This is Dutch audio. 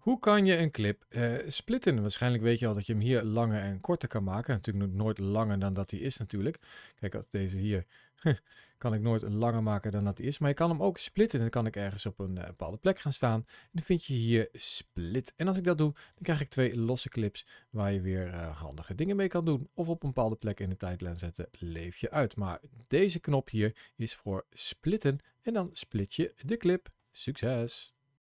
Hoe kan je een clip uh, splitten? Waarschijnlijk weet je al dat je hem hier langer en korter kan maken. Natuurlijk nooit langer dan dat hij is natuurlijk. Kijk, als deze hier kan ik nooit langer maken dan dat hij is. Maar je kan hem ook splitten. Dan kan ik ergens op een eh, bepaalde plek gaan staan. En dan vind je hier split. En als ik dat doe, dan krijg ik twee losse clips waar je weer eh, handige dingen mee kan doen. Of op een bepaalde plek in de tijdlijn zetten, leef je uit. Maar deze knop hier is voor splitten. En dan split je de clip. Succes!